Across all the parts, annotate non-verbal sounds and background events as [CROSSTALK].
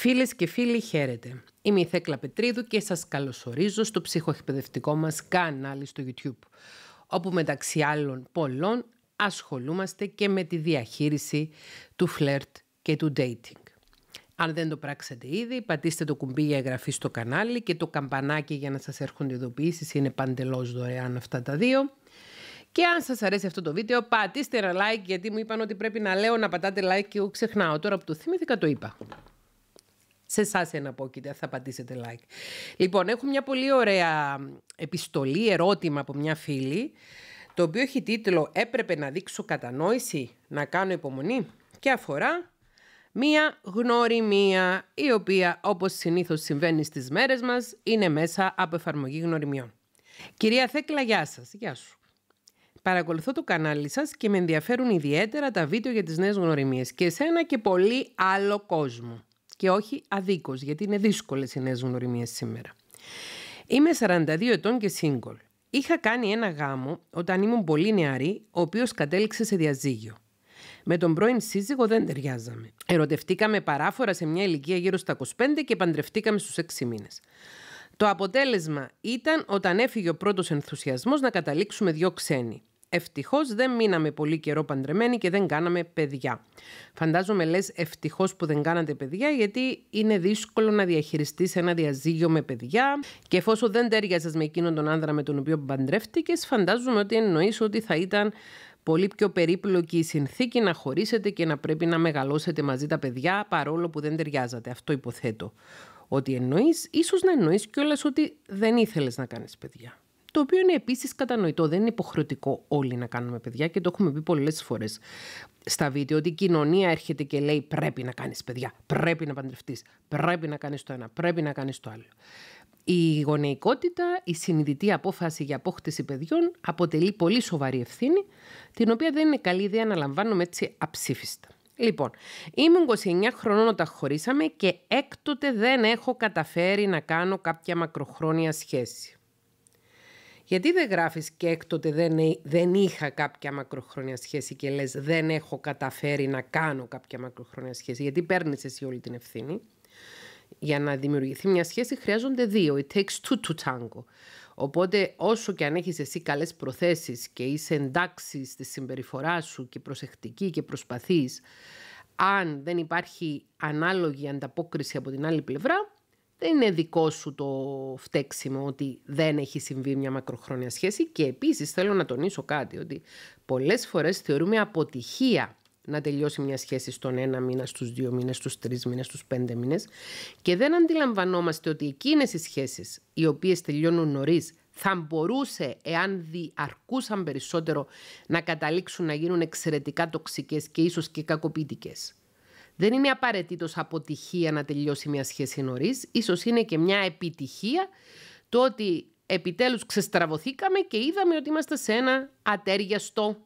Φίλες και φίλοι, χαίρετε. Είμαι η Θέκλα Πετρίδου και σας καλωσορίζω στο ψυχοεκπαιδευτικό μας κανάλι στο YouTube, όπου μεταξύ άλλων πολλών ασχολούμαστε και με τη διαχείριση του φλερτ και του dating. Αν δεν το πράξετε ήδη, πατήστε το κουμπί για εγγραφή στο κανάλι και το καμπανάκι για να σας έρχονται ειδοποίησει. Είναι παντελώς δωρεάν αυτά τα δύο. Και αν σας αρέσει αυτό το βίντεο, πατήστε ένα like γιατί μου είπαν ότι πρέπει να λέω να πατάτε like και ξεχνάω. Τώρα που το θυμήθηκα το είπα. Σε εσάς εναπόκειται, θα πατήσετε like. Λοιπόν, έχω μια πολύ ωραία επιστολή, ερώτημα από μια φίλη, το οποίο έχει τίτλο «Έπρεπε να δείξω κατανόηση, να κάνω υπομονή» και αφορά μία γνωριμία, η οποία όπως συνήθως συμβαίνει στις μέρες μας, είναι μέσα από εφαρμογή γνωριμιών. Κυρία Θέκλα, γεια σας. Γεια σου. Παρακολουθώ το κανάλι σας και με ενδιαφέρουν ιδιαίτερα τα βίντεο για τις νέες γνωριμίες και ένα και πολύ άλλο κόσμο και όχι αδίκως, γιατί είναι δύσκολες οι νέες γνωριμίες σήμερα. Είμαι 42 ετών και single. Είχα κάνει ένα γάμο όταν ήμουν πολύ νεαρή, ο οποίος κατέληξε σε διαζύγιο. Με τον πρώην σύζυγο δεν ταιριάζαμε. Ερωτευτήκαμε παράφορα σε μια ηλικία γύρω στα 25 και παντρευτήκαμε στους 6 μήνες. Το αποτέλεσμα ήταν όταν έφυγε ο πρώτος ενθουσιασμός να καταλήξουμε δύο ξένοι. Ευτυχώς δεν μείναμε πολύ καιρό παντρεμένοι και δεν κάναμε παιδιά. Φαντάζομαι λες ευτυχώς που δεν κάνατε παιδιά, γιατί είναι δύσκολο να διαχειριστείς ένα διαζύγιο με παιδιά. Και εφόσον δεν τέριαζες με εκείνον τον άνδρα με τον οποίο παντρεύτηκες, φαντάζομαι ότι εννοείς ότι θα ήταν πολύ πιο περίπλοκη η συνθήκη να χωρίσετε και να πρέπει να μεγαλώσετε μαζί τα παιδιά, παρόλο που δεν ταιριάζατε. Αυτό υποθέτω ότι εννοείς. ίσως να εννοείς κιόλας ότι δεν ήθελες να κάνεις παιδιά το οποίο είναι επίσης κατανοητό. Δεν είναι υποχρεωτικό όλοι να κάνουμε παιδιά και το έχουμε πει πολλές φορές στα βίντεο ότι η κοινωνία έρχεται και λέει πρέπει να κάνεις παιδιά, πρέπει να παντρευτείς, πρέπει να κάνεις το ένα, πρέπει να κάνεις το άλλο. Η γονεϊκότητα, η συνειδητή απόφαση για απόκτηση παιδιών αποτελεί πολύ σοβαρή ευθύνη, την οποία δεν είναι καλή ιδέα να λαμβάνουμε έτσι αψήφιστα. Λοιπόν, ήμουν 29 χρονών όταν χωρίσαμε και έκτοτε δεν έχω καταφέρει να κάνω κάποια μακροχρόνια σχέση. Γιατί δεν γράφεις και έκτοτε δεν, δεν είχα κάποια μακροχρόνια σχέση και λες δεν έχω καταφέρει να κάνω κάποια μακροχρόνια σχέση. Γιατί παίρνεις εσύ όλη την ευθύνη. Για να δημιουργηθεί μια σχέση χρειάζονται δύο. It takes two to tango. Οπότε όσο και αν έχεις εσύ καλές προθέσεις και είσαι εντάξει στη συμπεριφορά σου και προσεκτική και προσπαθείς, αν δεν υπάρχει ανάλογη ανταπόκριση από την άλλη πλευρά, δεν είναι δικό σου το φταίξιμο ότι δεν έχει συμβεί μια μακροχρόνια σχέση και επίσης θέλω να τονίσω κάτι ότι πολλές φορές θεωρούμε αποτυχία να τελειώσει μια σχέση στον ένα μήνα, στους δύο μήνες, στους τρεις μήνες, στους πέντε μήνες και δεν αντιλαμβανόμαστε ότι εκείνες οι σχέσεις οι οποίες τελειώνουν νωρίς θα μπορούσε, εάν διαρκούσαν περισσότερο, να καταλήξουν να γίνουν εξαιρετικά τοξικές και ίσως και κακοποιητικές. Δεν είναι απαραίτητος αποτυχία να τελειώσει μια σχέση νωρίς. Ίσως είναι και μια επιτυχία το ότι επιτέλους ξεστραβωθήκαμε και είδαμε ότι είμαστε σε ένα ατέριαστο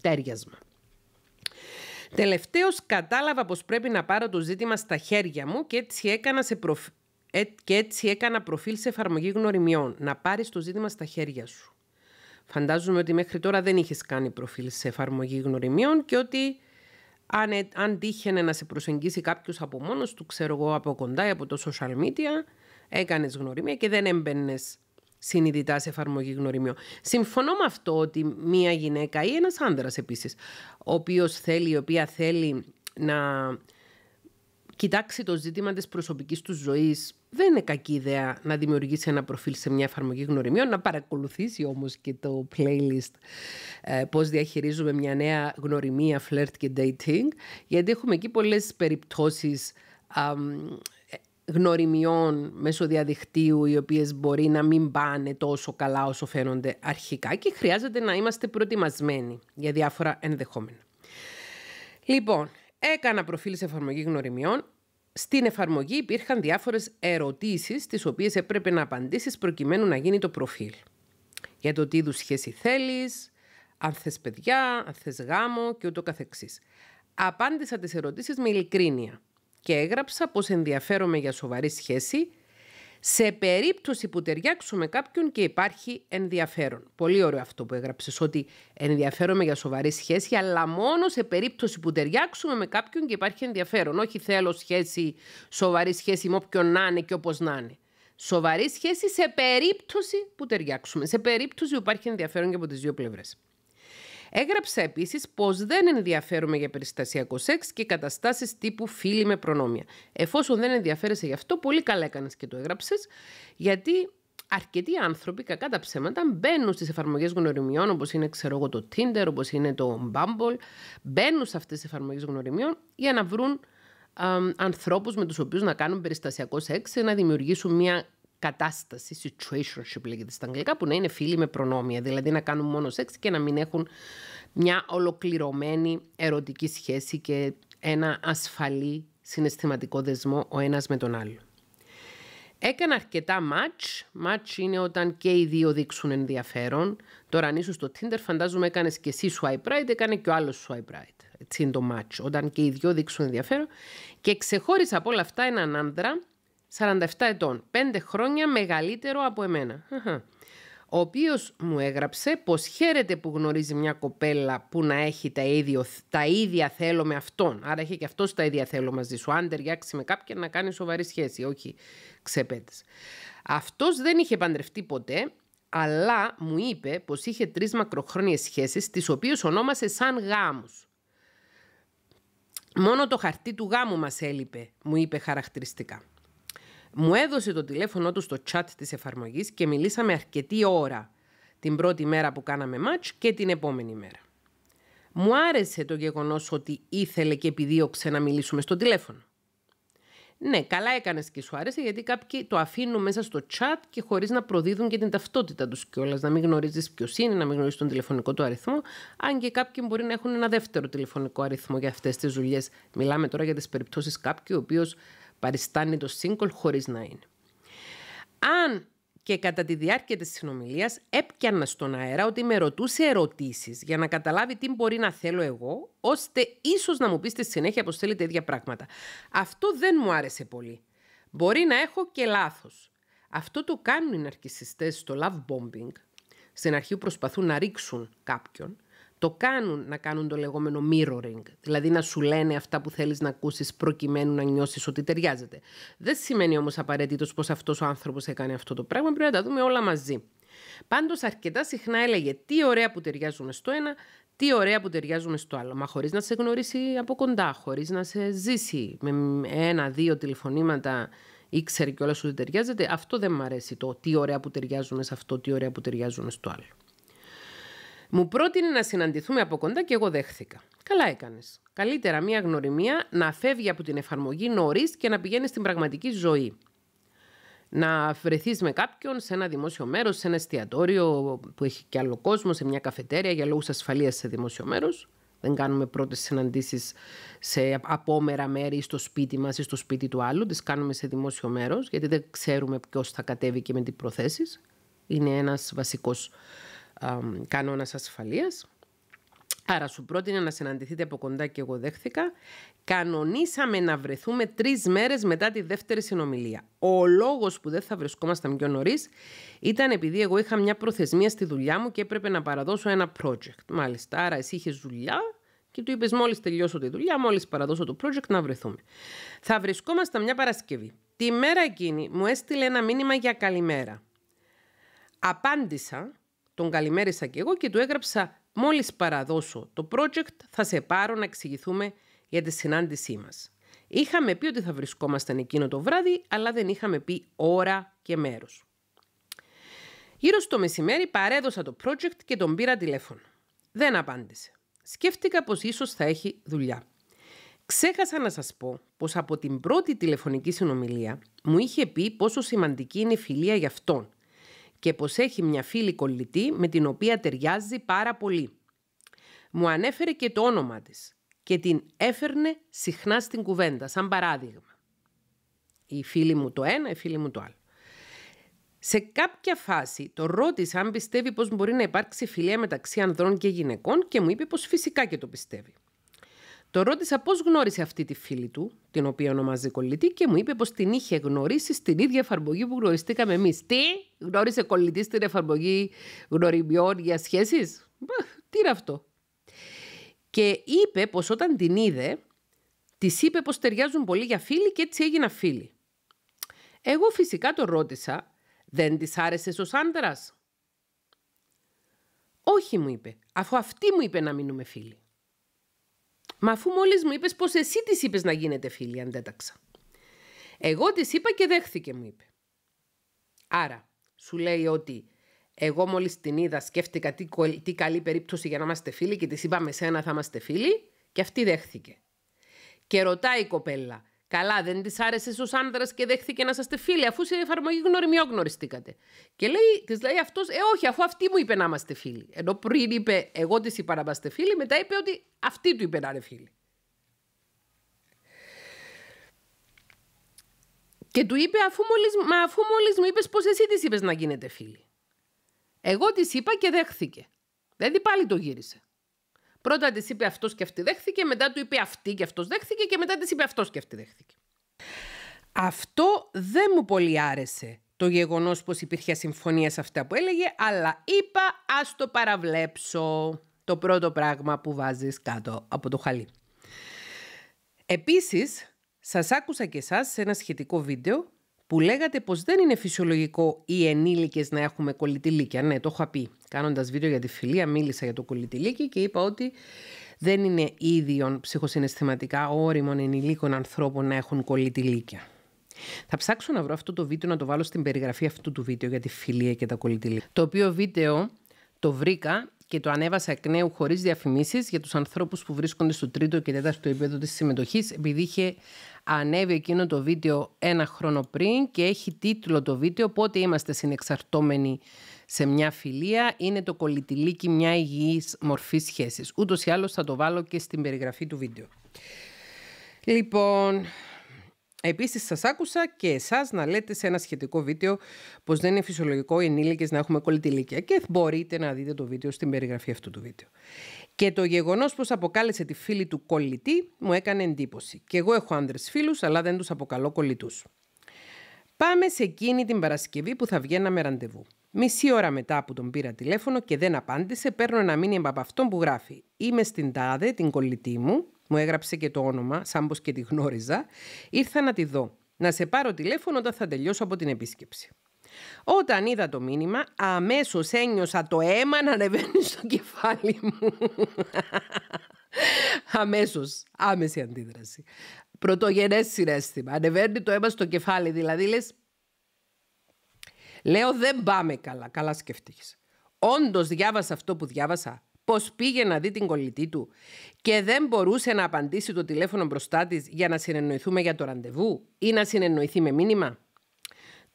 τέριασμα. Τελευταίως κατάλαβα πως πρέπει να πάρω το ζήτημα στα χέρια μου και έτσι έκανα, σε ε, και έτσι έκανα προφίλ σε εφαρμογή γνωριμιών. Να πάρεις το ζήτημα στα χέρια σου. Φαντάζομαι ότι μέχρι τώρα δεν είχες κάνει προφίλ σε εφαρμογή γνωριμιών και ότι αν, ε, αν τύχαινε να σε προσεγγίσει κάποιος από μόνος του, ξέρω εγώ, από κοντά ή από το social media, έκανες γνωριμία και δεν έμπαινες συνειδητά σε εφαρμογή γνωριμιών. Συμφωνώ με αυτό ότι μία γυναίκα ή ένας άνδρας επίσης, ο οποίος θέλει, η οποία θέλει να κοιτάξει το ζήτημα της προσωπικής του ζωής δεν είναι κακή ιδέα να δημιουργήσει ένα προφίλ σε μια εφαρμογή γνωριμιών, να παρακολουθήσει όμως και το playlist ε, πώς διαχειρίζουμε μια νέα γνωριμία, flirt και dating, γιατί έχουμε εκεί πολλές περιπτώσεις ε, γνωριμιών μέσω διαδικτύου οι οποίες μπορεί να μην πάνε τόσο καλά όσο φαίνονται αρχικά και χρειάζεται να είμαστε προετοιμασμένοι για διάφορα ενδεχόμενα. Λοιπόν, έκανα προφίλ σε εφαρμογή γνωριμιών, στην εφαρμογή υπήρχαν διάφορες ερωτήσεις τις οποίες έπρεπε να απαντήσεις προκειμένου να γίνει το προφίλ. Για το τι είδους σχέση θέλεις, αν θες παιδιά, αν γάμο και ούτω καθεξής. Απάντησα τις ερωτήσεις με ειλικρίνεια και έγραψα πως ενδιαφέρομαι για σοβαρή σχέση σε περίπτωση που ταιριάξουμε κάποιον και υπάρχει ενδιαφέρον. Πολύ ωραίο αυτό που έγραψες, ότι ενδιαφέρομαι για σοβαρή σχέση, αλλά μόνο σε περίπτωση που ταιριάξουμε με κάποιον και υπάρχει ενδιαφέρον. Όχι θέλω σχέση, σοβαρή σχέση με όποιον να είναι και όπως να είναι. Σοβαρή σχέση σε περίπτωση που ταιριάξουμε, σε περίπτωση που υπάρχει ενδιαφέρον και από τις δύο πλευρές. Έγραψα επίσης πως δεν ενδιαφέρομαι για περιστασιακό σεξ και καταστάσεις τύπου φίλοι με προνόμια. Εφόσον δεν ενδιαφέρεσαι γι' αυτό, πολύ καλά έκανες και το έγραψες, γιατί αρκετοί άνθρωποι, κακά τα ψέματα, μπαίνουν στις εφαρμογές γνωριμιών, όπως είναι ξέρω εγώ, το Tinder, όπως είναι το Bumble, μπαίνουν σε αυτές τις εφαρμογές γνωριμιών για να βρουν ανθρώπους με τους οποίους να κάνουν περιστασιακό σεξ, να δημιουργήσουν μια κατάσταση, situationship λέγεται στα αγγλικά, που να είναι φίλοι με προνόμια. Δηλαδή να κάνουν μόνο σεξ και να μην έχουν μια ολοκληρωμένη ερωτική σχέση και ένα ασφαλή συναισθηματικό δεσμό ο ένας με τον άλλο. Έκανα αρκετά match. Match είναι όταν και οι δύο δείξουν ενδιαφέρον. Τώρα αν είσαι στο Tinder φαντάζομαι έκανες και εσύ swipe right, έκανε και ο άλλος swipe right. Έτσι είναι το match. Όταν και οι δύο δείξουν ενδιαφέρον. Και ξεχώρισα από όλα αυτά έναν άντρα 47 ετών, 5 χρόνια μεγαλύτερο από εμένα. Ο οποίος μου έγραψε πως χαίρεται που γνωρίζει μια κοπέλα που να έχει τα, ίδια, τα ίδια θέλω με αυτόν. Άρα έχει και αυτός τα ίδια θέλω μαζί σου. Αν ταιριάξει με κάποιον να κάνει σοβαρή σχέση, όχι ξεπέτες. Αυτός δεν είχε παντρευτεί ποτέ, αλλά μου είπε πως είχε τρεις μακροχρόνιες σχέσεις, τις οποίες ονόμασε σαν γάμους. Μόνο το χαρτί του γάμου μας έλειπε, μου είπε χαρακτηριστικά. Μου έδωσε το τηλέφωνο του στο chat της εφαρμογής και μιλήσαμε αρκετή ώρα την πρώτη μέρα που κάναμε match και την επόμενη μέρα. Μου άρεσε το γεγονός ότι ήθελε και επιδίωξε να μιλήσουμε στο τηλέφωνο. Ναι, καλά έκανες και σου άρεσε γιατί κάποιοι το αφήνουν μέσα στο chat και χωρίς να προδίδουν και την ταυτότητα τους κιόλας, να μην γνωρίζεις ποιος είναι, να μην γνωρίζεις τον τηλεφωνικό του αριθμό, αν και κάποιοι μπορεί να έχουν ένα δεύτερο τηλεφωνικό αριθμό για αυτές τις δουλειές. Μιλάμε τώρα για τις περιπτώσεις κάποιου ο οποίος παριστάνει το single χωρίς να είναι. Αν και κατά τη διάρκεια της συνομιλίας έπιανα στον αέρα ότι με ρωτούσε ερωτήσεις για να καταλάβει τι μπορεί να θέλω εγώ, ώστε ίσως να μου πει στη συνέχεια πως θέλει τέτοια πράγματα. Αυτό δεν μου άρεσε πολύ. Μπορεί να έχω και λάθος. Αυτό το κάνουν οι ναρκισιστές στο love bombing. Στην αρχή προσπαθούν να ρίξουν κάποιον το κάνουν να κάνουν το λεγόμενο mirroring, δηλαδή να σου λένε αυτά που θέλεις να ακούσεις προκειμένου να νιώσεις ότι ταιριάζεται. Δεν σημαίνει όμως απαραίτητος πως αυτός ο άνθρωπος έκανε αυτό το πράγμα, πρέπει να τα δούμε όλα μαζί. Πάντως αρκετά συχνά έλεγε τι ωραία που ταιριάζουν στο ένα, τι ωραία που ταιριάζουν στο άλλο. Μα χωρίς να σε γνωρίσει από κοντά, χωρίς να σε ζήσει με ένα-δύο τηλεφωνήματα ήξερε κιόλας ότι ταιριάζεται, αυτό δεν μου αρέσει το τι ωραία που ταιριάζουν σε αυτό, τι ωραία που ταιριάζουν στο άλλο. Μου πρότεινε να συναντηθούμε από κοντά και εγώ δέχθηκα. Καλά έκανες. Καλύτερα μια γνωριμία να φεύγει από την εφαρμογή νωρίς και να πηγαίνει στην πραγματική ζωή. Να βρεθείς με κάποιον σε ένα δημόσιο μέρος, σε ένα εστιατόριο που έχει και άλλο κόσμο, σε μια καφετέρια για λόγους ασφαλείας σε δημόσιο μέρος. Δεν κάνουμε πρώτες συναντήσεις σε απόμερα μέρη ή στο σπίτι μας ή στο σπίτι του άλλου. Τις κάνουμε σε δημόσιο μέρος, γιατί δεν ξέρουμε ποιος θα κατέβει και με τι προθέσεις. Είναι ένας βασικός Κανόνας ασφαλείας. Άρα σου πρότεινε να συναντηθείτε από κοντά και εγώ δέχθηκα. Κανονίσαμε να βρεθούμε τρεις μέρες μετά τη δεύτερη συνομιλία. Ο λόγος που δεν θα βρισκόμασταν πιο νωρίς ήταν επειδή εγώ είχα μια προθεσμία στη δουλειά μου και έπρεπε να παραδώσω ένα project. Μάλιστα, άρα εσύ είχες δουλειά και του είπες: Μόλις τελειώσω τη δουλειά, μόλις παραδώσω το project, να βρεθούμε. Θα βρισκόμασταν μια Παρασκευή. Τη μέρα εκείνη μου έστειλε ένα μήνυμα για καλημέρα. Απάντησα τον καλημέρισα και εγώ και του έγραψα «Μόλις παραδώσω το project θα σε πάρω να εξηγηθούμε για τη συνάντησή μας». Είχαμε πει ότι θα βρισκόμασταν εκείνο το βράδυ, αλλά δεν είχαμε πει ώρα και μέρος. Γύρω στο μεσημέρι παρέδωσα το project και τον πήρα τηλέφωνο. Δεν απάντησε. Σκέφτηκα πως ίσως θα έχει δουλειά. Ξέχασα να σας πω πως από την πρώτη τηλεφωνική συνομιλία μου είχε πει πόσο σημαντική είναι η φιλία για αυτόν και πως έχει μια φίλη κολλητή με την οποία ταιριάζει πάρα πολύ. Μου ανέφερε και το όνομα της και την έφερνε συχνά στην κουβέντα, σαν παράδειγμα. Η φίλη μου το ένα, η φίλη μου το άλλο. Σε κάποια φάση το ρώτησα αν πιστεύει πως μπορεί να υπάρξει φιλία μεταξύ ανδρών και γυναικών και μου είπε πως φυσικά και το πιστεύει. Το ρώτησα πώς γνώρισε αυτή τη φίλη του, την οποία ονομάζει κολλητή, και μου είπε πως την είχε γνωρίσει στην ίδια εφαρμογή που γνωριστήκαμε εμείς. Τι, γνώρισε κολλητή στην εφαρμογή γνωριμιών για σχέσεις. Τι είναι αυτό. Και είπε πως όταν την είδε, της είπε πως ταιριάζουν πολύ για φίλη και έτσι έγινα φίλη. Εγώ φυσικά το ρώτησα, δεν της άρεσες ως άντρας. Όχι, μου είπε, αφού αυτή μου είπε να μείνουμε φίλοι. Μα αφού μόλις μου είπες πως εσύ της είπες να γίνετε φίλη, αντέταξα. Εγώ της είπα και δέχθηκε, μου είπε. Άρα, σου λέει ότι εγώ μόλις την είδα, σκέφτηκα τι, τι καλή περίπτωση για να είμαστε φίλοι και της είπα με σένα θα είμαστε φίλοι, και αυτή δέχθηκε. Και ρωτάει η κοπέλα, Καλά, δεν της άρεσες στου άντρα και δέχθηκε να είστε φίλοι, αφού σε εφαρμογή γνωριμιό γνωριστήκατε. Και λέει, της λέει αυτός, Ε, όχι, αφού αυτή μου είπε να είμαστε φίλοι. Ενώ πριν είπε, Εγώ της είπα να είμαστε φίλοι, μετά είπε ότι αυτή του είπε να είναι φίλοι. Και του είπε, αφού μόλις, μα αφού μόλις μου είπες πως εσύ της είπες να γίνετε φίλη. Εγώ της είπα και δέχθηκε. Δηλαδή πάλι το γύρισε. Πρώτα της είπε αυτός και αυτή δέχθηκε, μετά του είπε αυτή και αυτός δέχθηκε και μετά της είπε αυτός και αυτή δέχθηκε. Αυτό δεν μου πολύ άρεσε το γεγονός πως υπήρχε συμφωνία σε αυτά που έλεγε, αλλά είπα ας το παραβλέψω το πρώτο πράγμα που βάζεις κάτω από το χαλί. Επίσης, σας άκουσα και εσάς σε ένα σχετικό βίντεο που λέγατε πως δεν είναι φυσιολογικό οι ενήλικες να έχουμε κολλητηλίκια. Ναι, το είχα πει. Κάνοντας βίντεο για τη φιλία μίλησα για το κολλητηλίκι και είπα ότι δεν είναι ίδιον ψυχοσυναισθηματικά όριμων ενηλίκων ανθρώπων να έχουν κολλητηλίκια. Θα ψάξω να βρω αυτό το βίντεο να το βάλω στην περιγραφή αυτού του βίντεο για τη φιλία και τα κολλητηλίκια. Το οποίο βίντεο το βρήκα και το ανέβασα εκ νέου χωρίς διαφημίσεις για τους ανθρώπους που βρίσκονται στο τρίτο και τέταρτο επίπεδο της συμμετοχής, επειδή είχε Ανέβει εκείνο το βίντεο ένα χρόνο πριν και έχει τίτλο το βίντεο «Πότε είμαστε συνεξαρτώμενοι σε μια φιλία είναι το κολλητιλίκι μια υγιής μορφή σχέσης». Ούτως ή άλλως θα το βάλω και στην περιγραφή του βίντεο. Λοιπόν, Επίσης, σας άκουσα και εσάς να λέτε σε ένα σχετικό βίντεο πως δεν είναι φυσιολογικό οι ενήλικες να έχουμε ηλίκια Και μπορείτε να δείτε το βίντεο στην περιγραφή αυτού του βίντεο. Και το γεγονός πως αποκάλεσε τη φίλη του κολλητή μου έκανε εντύπωση. Και εγώ έχω άντρε φίλους, αλλά δεν τους αποκαλώ κολλητούς. Πάμε σε εκείνη την Παρασκευή που θα βγαίναμε ραντεβού. Μισή ώρα μετά που τον πήρα τηλέφωνο και δεν απάντησε, παίρνω ένα μήνυμα από αυτόν που γράφει: Είμαι στην τάδε, την κολλητή μου, μου έγραψε και το όνομα, σαν πως και τη γνώριζα, ήρθα να τη δω. Να σε πάρω τηλέφωνο όταν θα τελειώσω από την επίσκεψη. Όταν είδα το μήνυμα, αμέσως ένιωσα το αίμα να ανεβαίνει στο κεφάλι μου. [LAUGHS] αμέσως, άμεση αντίδραση. Πρωτογενές συνέστημα. Ανεβαίνει το αίμα στο κεφάλι, δηλαδή λες... Λέω δεν πάμε καλά, καλά σκεφτείς. Όντως διάβασα αυτό που διάβασα πω πήγε να δει την κολλητή του και δεν μπορούσε να απαντήσει το τηλέφωνο μπροστά της για να συνεννοηθούμε για το ραντεβού ή να συνεννοηθεί με μήνυμα.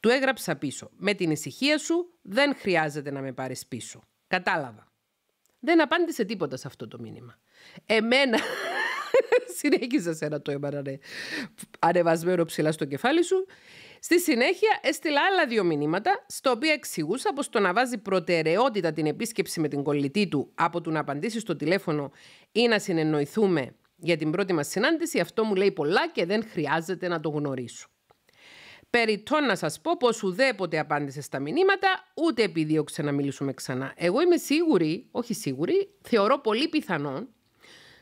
Του έγραψα πίσω. Με την ησυχία σου δεν χρειάζεται να με πάρεις πίσω. Κατάλαβα. Δεν απάντησε τίποτα σε αυτό το μήνυμα. Εμένα [LAUGHS] συνέχιζε να το ανεβασμένο ψηλά στο κεφάλι σου Στη συνέχεια έστειλα άλλα δύο μηνύματα, στο οποία εξηγούσα πως το να βάζει προτεραιότητα την επίσκεψη με την κολλητή του από του να απαντήσει στο τηλέφωνο ή να συνεννοηθούμε για την πρώτη μας συνάντηση, αυτό μου λέει πολλά και δεν χρειάζεται να το γνωρίσω. Περιττό να σας πω πως ουδέποτε απάντησε στα μηνύματα, ούτε επιδίωξε να μιλήσουμε ξανά. Εγώ είμαι σίγουρη, όχι σίγουρη, θεωρώ πολύ πιθανόν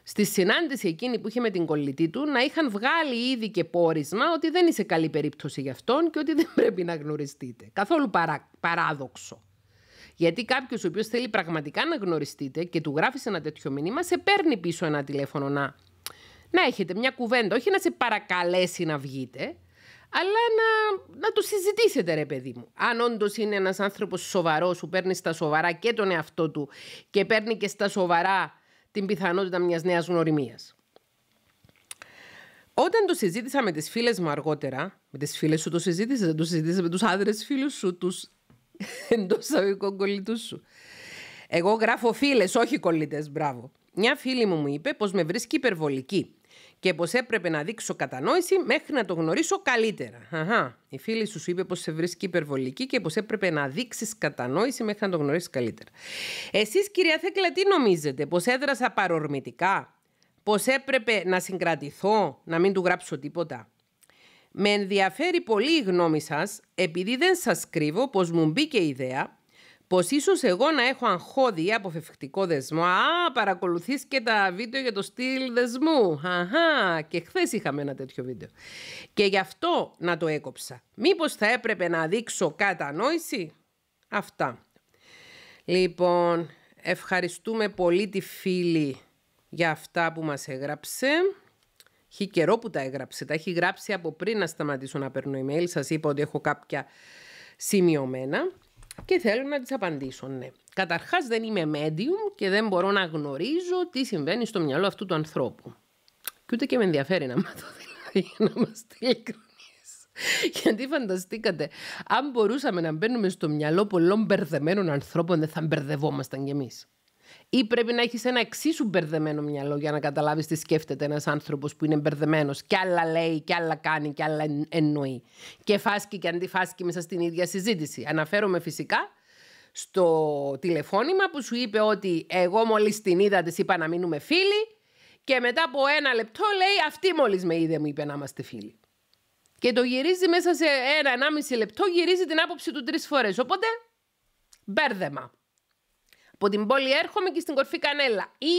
στη συνάντηση εκείνη που είχε με την κολλητή του να είχαν βγάλει ήδη και πόρισμα ότι δεν είσαι καλή περίπτωση για αυτόν και ότι δεν πρέπει να γνωριστείτε. Καθόλου παράδοξο. Γιατί κάποιος ο οποίος θέλει πραγματικά να γνωριστείτε και του γράφεις ένα τέτοιο μήνυμα, σε παίρνει πίσω ένα τηλέφωνο να, να έχετε μια κουβέντα. Όχι να σε παρακαλέσει να βγείτε, αλλά να, να το συζητήσετε, ρε παιδί μου. Αν όντως είναι ένας άνθρωπος σοβαρός που παίρνει στα σοβαρά και τον εαυτό του και παίρνει και στα σοβαρά την πιθανότητα μιας νέας γνωριμίας. Όταν το συζήτησα με τις φίλες μου αργότερα, με τις φίλες σου το συζήτησα, το συζήτησες με τους άντρες φίλους σου, τους [LAUGHS] εντός αγωγικών κολλητούς σου. Εγώ γράφω φίλες, όχι κολλητές, μπράβο. Μια φίλη μου μου είπε πως με βρίσκει υπερβολική και πως έπρεπε να δείξω κατανόηση μέχρι να το γνωρίσω καλύτερα. Αχα. Η φίλη σου σου είπε πως σε βρίσκει υπερβολική και πως έπρεπε να δείξεις κατανόηση μέχρι να το γνωρίσεις καλύτερα. Εσείς, κυρία Θέκλα, τι νομίζετε, πως έδρασα παρορμητικά, πως έπρεπε να συγκρατηθώ, να μην του γράψω τίποτα. Με ενδιαφέρει πολύ η γνώμη σας, επειδή δεν σας κρύβω πως μου μπήκε ιδέα πως ίσως εγώ να έχω αγχώδη ή αποφευκτικό δεσμό. Α, παρακολουθείς και τα βίντεο για το στυλ δεσμού. Αχα, και χθες είχαμε ένα τέτοιο βίντεο. Και γι' αυτό να το έκοψα. Μήπως θα έπρεπε να δείξω κατανόηση. Αυτά. Λοιπόν, ευχαριστούμε πολύ τη φίλη για αυτά που μας έγραψε. Έχει καιρό που τα έγραψε. Τα έχει γράψει από πριν να σταματήσω να παίρνω email. Σας είπα ότι έχω κάποια σημειωμένα και θέλω να τις απαντήσουν. Ναι. Καταρχάς δεν είμαι medium και δεν μπορώ να γνωρίζω τι συμβαίνει στο μυαλό αυτού του ανθρώπου. Και ούτε και με ενδιαφέρει να μάθω δηλαδή, για να είμαστε ειλικρινείς. Γιατί φανταστήκατε, αν μπορούσαμε να μπαίνουμε στο μυαλό πολλών μπερδεμένων ανθρώπων δεν θα μπερδευόμασταν κι εμείς ή πρέπει να έχεις ένα εξίσου μπερδεμένο μυαλό για να καταλάβεις τι σκέφτεται ένας άνθρωπος που είναι μπερδεμένος και άλλα λέει και άλλα κάνει και άλλα εννοεί. Και φάσκει και αντιφάσκει μέσα στην ίδια συζήτηση. Αναφέρομαι φυσικά στο τηλεφώνημα που σου είπε ότι εγώ μόλις την είδα, της είπα να μείνουμε φίλοι. Και μετά από ένα λεπτό λέει αυτή μόλις με είδε μου είπε να είμαστε φίλοι. Και το γυρίζει μέσα σε ένα-ενάμιση λεπτό, γυρίζει την άποψη του τρεις φορές. Οπότε, μπέρδεμα. Από την πόλη έρχομαι και στην κορφή κανέλα. Ή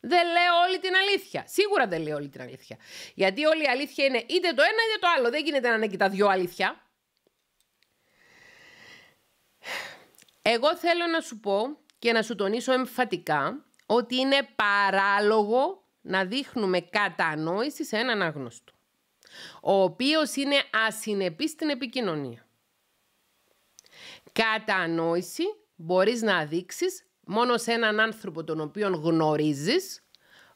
δεν λέω όλη την αλήθεια. Σίγουρα δεν λέω όλη την αλήθεια. Γιατί όλη η αλήθεια είναι είτε το ένα είτε το άλλο. Δεν γίνεται να είναι και τα δυο αλήθεια. Εγώ θέλω να σου πω και να σου τονίσω εμφατικά ότι είναι παράλογο να δείχνουμε κατανόηση σε έναν άγνωστο, ο οποίος είναι ασυνεπής στην επικοινωνία. Κατανόηση μπορείς να δείξεις μόνο σε έναν άνθρωπο τον οποίο γνωρίζεις,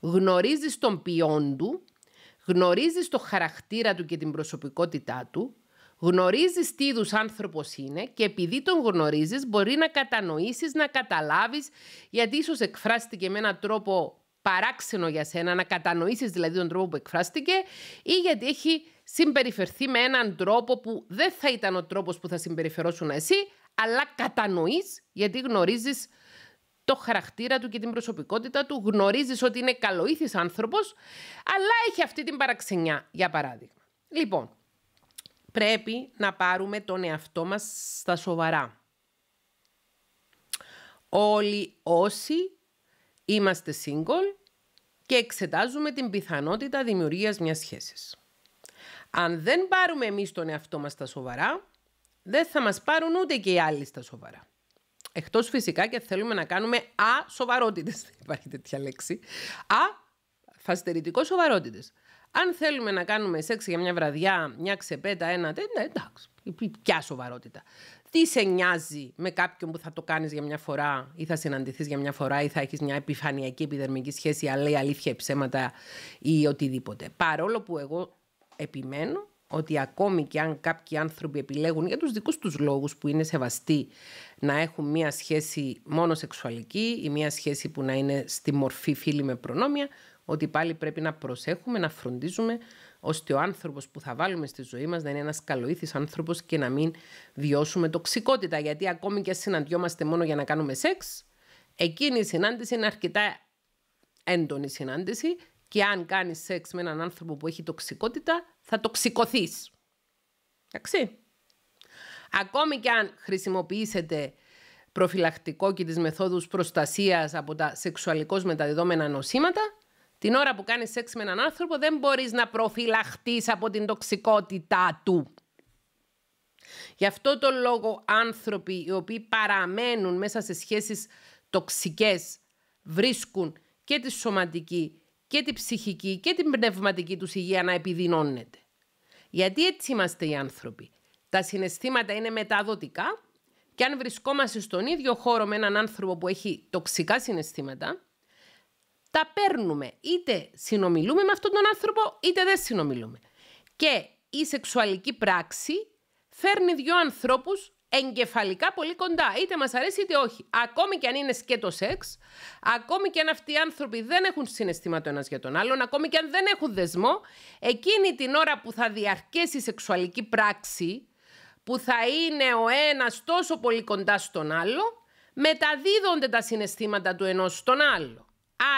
γνωρίζεις τον ποιόν του, γνωρίζεις το χαρακτήρα του και την προσωπικότητά του, γνωρίζεις τι είδους άνθρωπος είναι και επειδή τον γνωρίζεις μπορεί να κατανοήσεις, να καταλάβεις, γιατί ίσως εκφράστηκε με έναν τρόπο παράξενο για σένα, να κατανοήσεις δηλαδή τον τρόπο που εκφράστηκε ή γιατί έχει συμπεριφερθεί με έναν τρόπο που δεν θα ήταν ο τρόπος που θα συμπεριφερόσουν εσύ, αλλά κατανοείς γιατί γνωρίζεις το χαρακτήρα του και την προσωπικότητα του, γνωρίζεις ότι είναι καλοήθης άνθρωπος, αλλά έχει αυτή την παραξενιά, για παράδειγμα. Λοιπόν, πρέπει να πάρουμε τον εαυτό μας στα σοβαρά. Όλοι όσοι είμαστε single και εξετάζουμε την πιθανότητα δημιουργίας μιας σχέσης. Αν δεν πάρουμε εμείς τον εαυτό μας στα σοβαρά, δεν θα μας πάρουν ούτε και οι άλλοι στα σοβαρά. Εκτός φυσικά και θέλουμε να κάνουμε [LAUGHS] α δεν υπάρχει τέτοια λέξη. Α, φαστερητικό σοβαρότητες. Αν θέλουμε να κάνουμε σεξ για μια βραδιά, μια ξεπέτα, ένα τέτοιο, ναι, εντάξει, ποια σοβαρότητα. Τι σε νοιάζει με κάποιον που θα το κάνεις για μια φορά ή θα συναντηθείς για μια φορά ή θα έχεις μια επιφανειακή επιδερμική σχέση, αλλά λέει αλήθεια, ψέματα ή οτιδήποτε. Παρόλο που εγώ επιμένω ότι ακόμη και αν κάποιοι άνθρωποι επιλέγουν για τους δικούς τους λόγους που είναι σεβαστοί να έχουν μία σχέση μόνο σεξουαλική ή μία σχέση που να είναι στη μορφή φίλη με προνόμια, ότι πάλι πρέπει να προσέχουμε, να φροντίζουμε ώστε ο άνθρωπος που θα βάλουμε στη ζωή μας να είναι ένας καλοήθης άνθρωπος και να μην βιώσουμε τοξικότητα. Γιατί ακόμη και συναντιόμαστε μόνο για να κάνουμε σεξ, εκείνη η συνάντηση είναι αρκετά έντονη συνάντηση και αν κάνεις σεξ με έναν άνθρωπο που έχει τοξικότητα, θα τοξικοθεί. Εντάξει. Ακόμη και αν χρησιμοποιήσετε προφυλακτικό και τις μεθόδους προστασίας από τα σεξουαλικώς μεταδιδόμενα νοσήματα, την ώρα που κάνεις σεξ με έναν άνθρωπο δεν μπορείς να προφυλαχτείς από την τοξικότητά του. Γι' αυτό το λόγο άνθρωποι οι οποίοι παραμένουν μέσα σε σχέσεις τοξικές βρίσκουν και τη σωματική και την ψυχική και την πνευματική τους υγεία να επιδεινώνεται. Γιατί έτσι είμαστε οι άνθρωποι. Τα συναισθήματα είναι μεταδοτικά και αν βρισκόμαστε στον ίδιο χώρο με έναν άνθρωπο που έχει τοξικά συναισθήματα, τα παίρνουμε. Είτε συνομιλούμε με αυτόν τον άνθρωπο, είτε δεν συνομιλούμε. Και η σεξουαλική πράξη φέρνει δύο ανθρώπους εγκεφαλικά πολύ κοντά. Είτε μας αρέσει είτε όχι. Ακόμη και αν είναι σκέτο σεξ, ακόμη και αν αυτοί οι άνθρωποι δεν έχουν συναισθήμα το ένας για τον άλλον, ακόμη και αν δεν έχουν δεσμό, εκείνη την ώρα που θα διαρκέσει η σεξουαλική πράξη, που θα είναι ο ένας τόσο πολύ κοντά στον άλλο, μεταδίδονται τα συναισθήματα του ενός στον άλλο.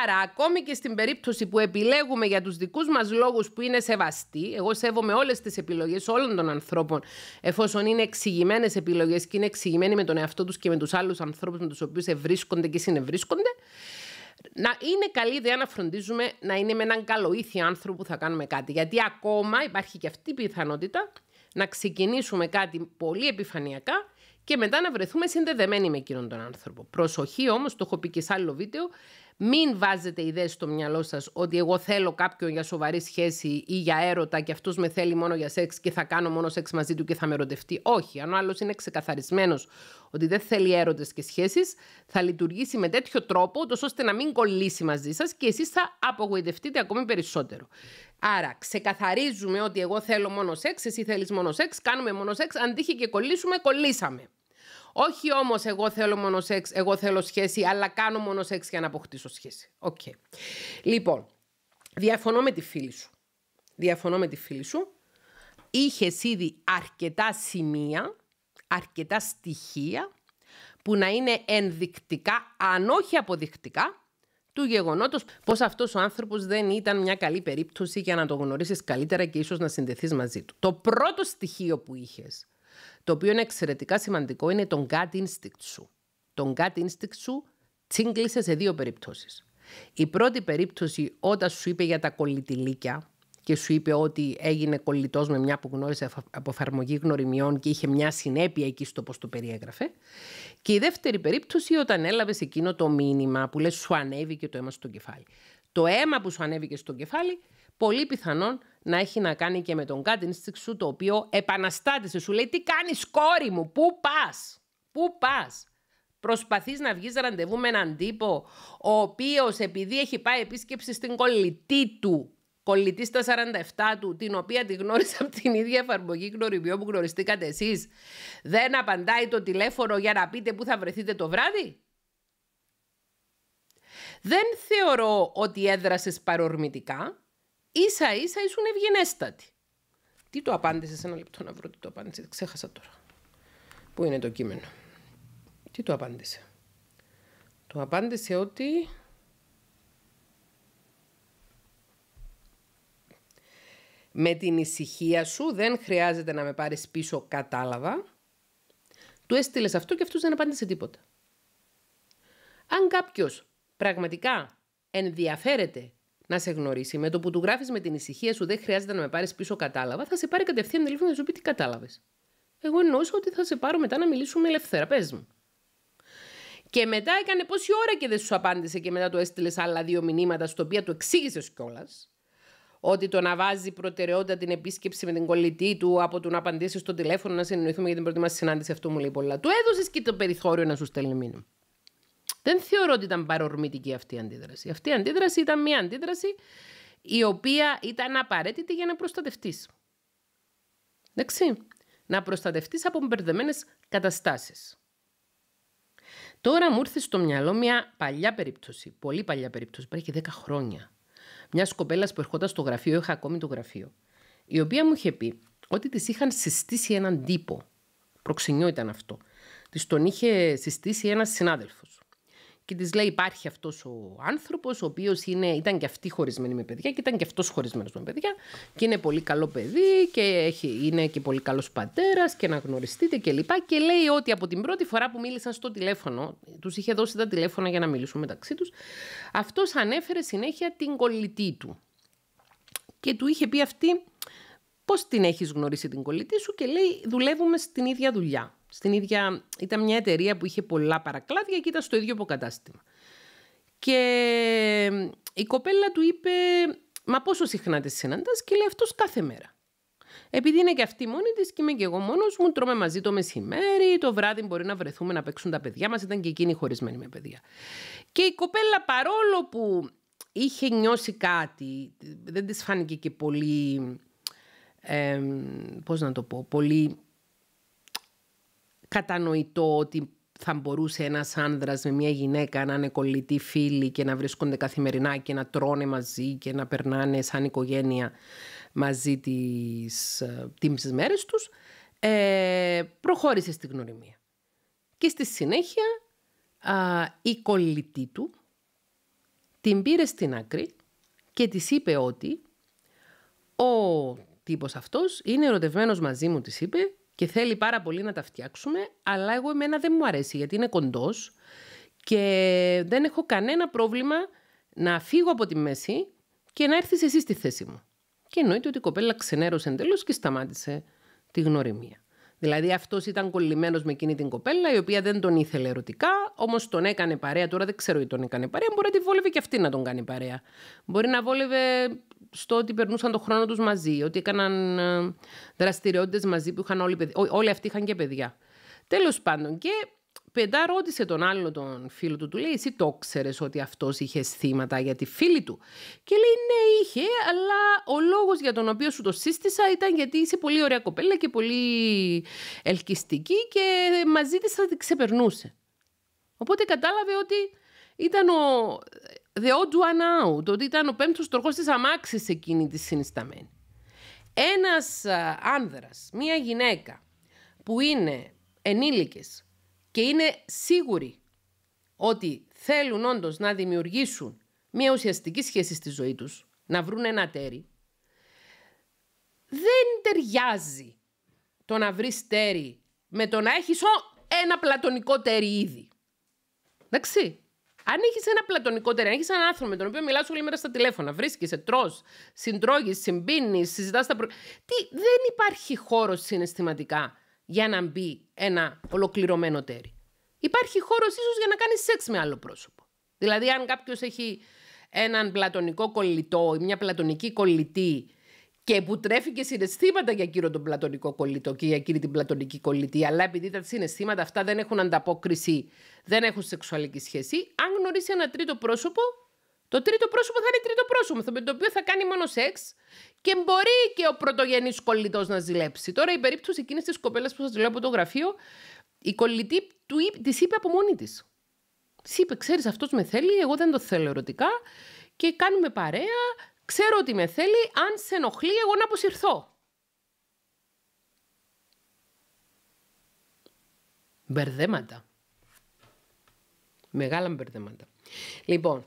Άρα, ακόμη και στην περίπτωση που επιλέγουμε για τους δικούς μας λόγους που είναι σεβαστοί, εγώ σέβομαι όλες τις επιλογές όλων των ανθρώπων, εφόσον είναι εξηγημένες επιλογές και είναι εξηγημένοι με τον εαυτό τους και με τους άλλους ανθρώπους με τους οποίους ευρίσκονται και συνευρίσκονται, να είναι καλή ιδέα να φροντίζουμε να είναι με έναν καλοήθη άνθρωπο που θα κάνουμε κάτι. Γιατί ακόμα υπάρχει και αυτή η πιθανότητα να ξεκινήσουμε κάτι πολύ επιφανειακά και μετά να βρεθούμε συνδεδεμένοι με εκείνον τον άνθρωπο. Προσοχή όμως, το έχω πει και σε άλλο βίντεο, μην βάζετε ιδέες στο μυαλό σας ότι εγώ θέλω κάποιον για σοβαρή σχέση ή για έρωτα και αυτός με θέλει μόνο για σεξ και θα κάνω μόνο σεξ μαζί του και θα με ερωτευτεί. Όχι, αν ο άλλος είναι ξεκαθαρισμένος ότι δεν θέλει έρωτες και σχέσεις, θα λειτουργήσει με τέτοιο τρόπο ώστε να μην κολλήσει μαζί σας και εσείς θα απογοητευτείτε ακόμη περισσότερο. Άρα, ξεκαθαρίζουμε ότι εγώ θέλω μόνο σεξ, εσύ θέλεις μόνο σεξ, κάνουμε μόνο σεξ, αντίχει τύχει και κολλήσουμε, κολλήσαμε. Όχι όμως, εγώ θέλω μόνο σεξ, εγώ θέλω σχέση, αλλά κάνω μόνο σεξ για να αποκτήσω σχέση. Οκ. Λοιπόν, διαφωνώ με τη φίλη σου. Διαφωνώ με τη φίλη σου. Είχες ήδη αρκετά σημεία, αρκετά στοιχεία που να είναι ενδεικτικά, αν όχι αποδεικτικά, του γεγονότος πως αυτός ο άνθρωπος... δεν ήταν μια καλή περίπτωση για να το γνωρίσεις καλύτερα και ίσως να συνδεθείς μαζί του. Το πρώτο στοιχείο που είχες το οποίο είναι εξαιρετικά σημαντικό είναι τον gut instinct σου. Τον gut instinct σου τσίγκλισε σε δύο περιπτώσεις. Η πρώτη περίπτωση όταν σου είπε για τα κολλητηλίκια και σου είπε ότι έγινε κολλητός με μια που γνώρισε από εφαρμογή γνωριμιών και είχε μια συνέπεια εκεί στο πώς το περιέγραφε. Και η δεύτερη περίπτωση όταν έλαβες εκείνο το μήνυμα που λες σου ανέβηκε το αίμα στο κεφάλι. Το αίμα που σου ανέβηκε στο κεφάλι, πολύ πιθανόν να έχει να κάνει και με τον κάτι σου, το οποίο επαναστάτησε. Σου λέει, τι κάνεις κόρη μου, πού πας, πού πας. Προσπαθείς να βγεις ραντεβού με έναν τύπο, ο οποίος επειδή έχει πάει επίσκεψη στην κολλητή του, κολλητή στα 47 του, την οποία τη γνώρισα από την ίδια εφαρμογή γνωριμιών που γνωριστήκατε εσείς, δεν απαντάει το τηλέφωνο για να πείτε πού θα βρεθείτε το βράδυ. Δεν θεωρώ ότι έδρασες παρορμητικά, ίσα ίσα ήσουν ευγενέστατη. Τι το απάντησες σε ένα λεπτό να βρω τι το απάντησες. Ξέχασα τώρα. Πού είναι το κείμενο. Τι το απάντησε. Το απάντησε ότι... Με την ησυχία σου δεν χρειάζεται να με πάρεις πίσω κατάλαβα. Του έστειλες αυτό και αυτούς δεν απάντησε τίποτα. Αν κάποιος πραγματικά ενδιαφέρεται να σε γνωρίσει. Με το που του γράφεις με την ησυχία σου, δεν χρειάζεται να με πάρεις πίσω, κατάλαβα. Θα σε πάρει κατευθείαν τηλέφωνο να σου πει τι κατάλαβες. Εγώ εννοούσα ότι θα σε πάρω μετά να μιλήσουμε ελεύθερα. Πες μου. Και μετά έκανε πόση ώρα και δεν σου απάντησε και μετά του έστειλες άλλα δύο μηνύματα, στο οποία του εξήγησες κιόλας. Ότι το να βάζει προτεραιότητα την επίσκεψη με την κολλητή του από το να απαντήσεις στο τηλέφωνο, να συνεννοηθούμε για την πρώτη μας συνάντηση, αυτό μου λέει πολλά. Του έδωσες και το περιθώριο να σου στέλνει μήνυμα. Δεν θεωρώ ότι ήταν παρορμητική αυτή η αντίδραση. Αυτή η αντίδραση ήταν μια αντίδραση η οποία ήταν απαραίτητη για να προστατευτείς. Εντάξει. Να προστατευτείς από μπερδεμένες καταστάσεις. Τώρα μου ήρθε στο μυαλό μια παλιά περίπτωση, πολύ παλιά περίπτωση, πριν και 10 χρόνια. Μιας κοπέλας που ερχόταν στο γραφείο, είχα ακόμη το γραφείο, η οποία μου είχε πει ότι της είχαν συστήσει έναν τύπο. Προξενιό ήταν αυτό. Της τον είχε συστήσει ένας συνάδελφος και της λέει: Υπάρχει αυτός ο άνθρωπος, ο οποίος ήταν και αυτή χωρισμένη με παιδιά και ήταν και αυτός χωρισμένος με παιδιά. Και είναι πολύ καλό παιδί και έχει, είναι και πολύ καλός πατέρας και να γνωριστείτε κλπ. Και, και λέει ότι από την πρώτη φορά που μίλησαν στο τηλέφωνο, τους είχε δώσει τα τηλέφωνα για να μιλήσουν μεταξύ τους, αυτός ανέφερε συνέχεια την κολλητή του. Και του είχε πει αυτή, πώς την έχεις γνωρίσει την κολλητή σου, και λέει: Δουλεύουμε στην ίδια δουλειά. Στην ίδια, ήταν μια εταιρεία που είχε πολλά παρακλάδια και ήταν στο ίδιο υποκατάστημα. Και η κοπέλα του είπε, μα πόσο συχνά τη συναντάς και λέει αυτός κάθε μέρα. Επειδή είναι και αυτή μόνη της και είμαι και εγώ μόνος μου, τρώμε μαζί το μεσημέρι, το βράδυ μπορεί να βρεθούμε να παίξουν τα παιδιά μας. Ήταν και εκείνη χωρισμένη με παιδιά. Και η κοπέλα, παρόλο που είχε νιώσει κάτι, δεν της φάνηκε και πολύ. Ε, πώς να το πω, πολύ κατανοητό ότι θα μπορούσε ένας άνδρας με μια γυναίκα να είναι κολλητοί φίλοι και να βρίσκονται καθημερινά και να τρώνε μαζί και να περνάνε σαν οικογένεια μαζί τις, ε, τις μέρες τους, ε, προχώρησε στη γνωριμία. Και στη συνέχεια α, η κολλητή του την πήρε στην άκρη και της είπε ότι ο τύπος αυτός είναι ερωτευμένος μαζί μου, της είπε, και θέλει πάρα πολύ να τα φτιάξουμε, αλλά εγώ εμένα δεν μου αρέσει γιατί είναι κοντός και δεν έχω κανένα πρόβλημα να φύγω από τη μέση και να έρθεις εσύ στη θέση μου. Και εννοείται ότι η κοπέλα ξενέρωσε εντελώς και σταμάτησε τη γνωριμία. Δηλαδή αυτός ήταν κολλημένος με εκείνη την κοπέλα, η οποία δεν τον ήθελε ερωτικά, όμως τον έκανε παρέα. Τώρα δεν ξέρω τι τον έκανε παρέα. Μπορεί να τη βόλευε και αυτή να τον κάνει παρέα. Μπορεί να βόλευε στο ότι περνούσαν τον χρόνο τους μαζί, ότι έκαναν ε, δραστηριότητες μαζί που είχαν όλοι παιδιά. Όλοι αυτοί είχαν και παιδιά. Τέλος πάντων, και Πεντά ρώτησε τον άλλο τον φίλο του, του λέει εσύ το ξέρες ότι αυτός είχε θύματα για τη φίλη του. Και λέει ναι είχε, αλλά ο λόγος για τον οποίο σου το σύστησα ήταν γιατί είσαι πολύ ωραία κοπέλα και πολύ ελκυστική και μαζί της θα την ξεπερνούσε. Οπότε κατάλαβε ότι ήταν ο ε, the odd one out, ότι ήταν ο πέμπτος τροχός της αμάξης εκείνη της συνισταμένη. Ένας ε, άνδρας, μία γυναίκα που είναι ενήλικες, και είναι σίγουροι ότι θέλουν όντως να δημιουργήσουν μια ουσιαστική σχέση στη ζωή τους, να βρουν ένα τέρι, δεν ταιριάζει το να βρεις τέρι με το να έχεις ένα πλατωνικό τέρι ήδη. Εντάξει. Αν έχεις ένα πλατωνικό τέρι, αν έχεις έναν άνθρωπο με τον οποίο μιλάς όλη μέρα στα τηλέφωνα, βρίσκεσαι, τρως, συντρώγει, συμπίνεις, συζητάς τα προβλήματα. Τι, δεν υπάρχει χώρος συναισθηματικά για να μπει ένα ολοκληρωμένο τέρι. Υπάρχει χώρος ίσως για να κάνεις σεξ με άλλο πρόσωπο. Δηλαδή, αν κάποιος έχει έναν πλατωνικό κολλητό ή μια πλατωνική κολλητή και που τρέφει και συναισθήματα για κύριο τον πλατωνικό κολλητό και για εκείνη την πλατωνική κολλητή, αλλά επειδή τα συναισθήματα αυτά δεν έχουν ανταπόκριση, δεν έχουν σεξουαλική σχέση, αν γνωρίσει ένα τρίτο πρόσωπο, το τρίτο πρόσωπο θα είναι τρίτο πρόσωπο, με το οποίο θα κάνει μόνο σεξ και μπορεί και ο πρωτογενής κολλητός να ζηλέψει. Τώρα η περίπτωση εκείνης της κοπέλας που σας λέω από το γραφείο, η κολλητή της είπε από μόνη της. Της είπε, ξέρεις, αυτός με θέλει, εγώ δεν το θέλω ερωτικά και κάνουμε παρέα. Ξέρω ότι με θέλει, αν σε ενοχλεί, εγώ να αποσυρθώ. Μπερδέματα. Μεγάλα μπερδέματα. Λοιπόν,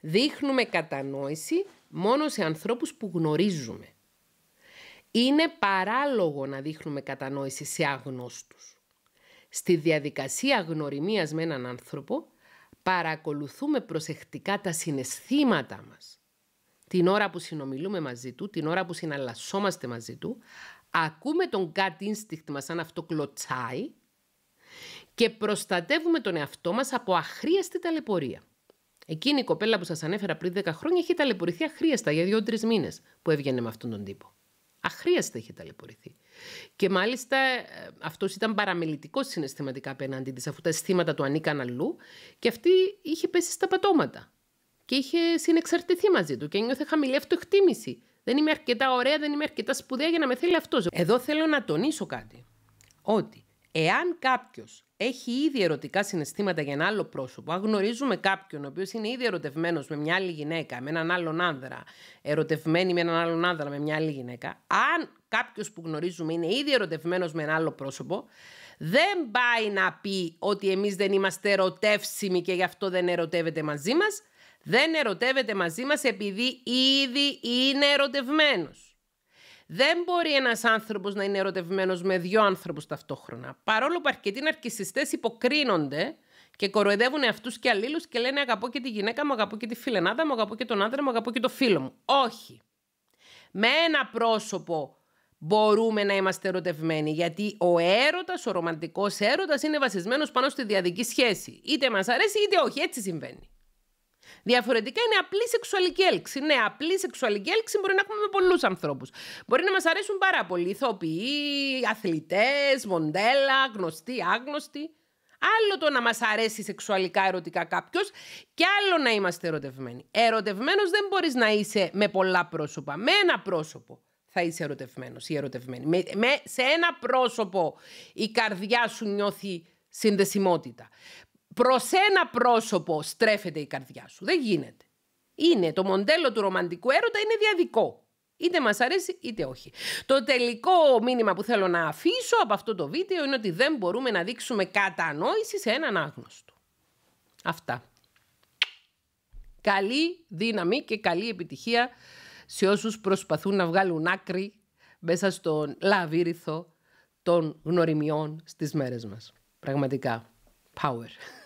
δείχνουμε κατανόηση μόνο σε ανθρώπους που γνωρίζουμε. Είναι παράλογο να δείχνουμε κατανόηση σε άγνωστους. Στη διαδικασία γνωριμίας με έναν άνθρωπο παρακολουθούμε προσεκτικά τα συναισθήματά μας. Την ώρα που συνομιλούμε μαζί του, την ώρα που συναλλασσόμαστε μαζί του, ακούμε τον gut instinct μας σαν αυτό κλωτσάει και προστατεύουμε τον εαυτό μας από αχρίαστη ταλαιπωρία. Εκείνη η κοπέλα που σας ανέφερα πριν 10 χρόνια είχε ταλαιπωρηθεί αχρίαστα για 2-3 μήνες που έβγαινε με αυτόν τον τύπο. Αχρίαστα είχε ταλαιπωρηθεί. Και μάλιστα ε, αυτός ήταν παραμελητικός συναισθηματικά απέναντί της, αφού τα αισθήματα του ανήκαν αλλού και αυτή είχε πέσει στα πατώματα. Και είχε συνεξαρτηθεί μαζί του και νιώθε χαμηλή αυτοεκτίμηση. Δεν είμαι αρκετά ωραία, δεν είμαι αρκετά σπουδαία για να με θέλει αυτός. Εδώ θέλω να τονίσω κάτι. Ότι εάν κάποιος έχει ήδη ερωτικά συναισθήματα για ένα άλλο πρόσωπο, αν γνωρίζουμε κάποιον ο οποίος είναι ήδη ερωτευμένος με μια άλλη γυναίκα, με έναν άλλον άνδρα, ερωτευμένη με έναν άλλον άνδρα, με μια άλλη γυναίκα, αν κάποιος που γνωρίζουμε είναι ήδη ερωτευμένος με ένα άλλο πρόσωπο, δεν πάει να πει ότι εμείς δεν είμαστε ερωτεύσιμοι και γι' αυτό δεν ερωτεύεται μαζί μας. Δεν ερωτεύεται μαζί μας επειδή ήδη είναι ερωτευμένος. Δεν μπορεί ένας άνθρωπος να είναι ερωτευμένος με δύο άνθρωπους ταυτόχρονα. Παρόλο που αρκετοί ναρκιστέ υποκρίνονται και κοροϊδεύουν αυτού και αλλήλους και λένε Αγαπώ και τη γυναίκα μου, αγαπώ και τη φιλενάδα μου, αγαπώ και τον άντρα μου, αγαπώ και το φίλο μου. Όχι. Με ένα πρόσωπο μπορούμε να είμαστε ερωτευμένοι. Γιατί ο έρωτας, ο ρομαντικός έρωτας είναι βασισμένος πάνω στη διαδική σχέση. Είτε μας αρέσει είτε όχι. Έτσι συμβαίνει. Διαφορετικά είναι απλή σεξουαλική έλξη. Ναι, απλή σεξουαλική έλξη μπορεί να έχουμε με πολλούς ανθρώπους. Μπορεί να μας αρέσουν πάρα πολύ ηθοποιοί, αθλητές, μοντέλα, γνωστοί, άγνωστοι. Άλλο το να μας αρέσει σεξουαλικά ερωτικά κάποιος και άλλο να είμαστε ερωτευμένοι. Ερωτευμένος δεν μπορείς να είσαι με πολλά πρόσωπα. Με ένα πρόσωπο θα είσαι ερωτευμένοι. Σε ένα πρόσωπο ή ερωτευμένη. Με, σε ένα πρόσωπο η καρδιά σου νιώθει συνδεσιμότητα προς ένα πρόσωπο στρέφεται η καρδιά σου. Δεν γίνεται. Είναι το μοντέλο του ρομαντικού έρωτα, είναι διαδικό. Είτε μας αρέσει είτε όχι. Το τελικό μήνυμα που θέλω να αφήσω από αυτό το βίντεο είναι ότι δεν μπορούμε να δείξουμε κατανόηση σε έναν άγνωστο. Αυτά. Καλή δύναμη και καλή επιτυχία σε όσους προσπαθούν να βγάλουν άκρη μέσα στον λαβύριθο των γνωριμιών στις μέρες μας. Πραγματικά, power.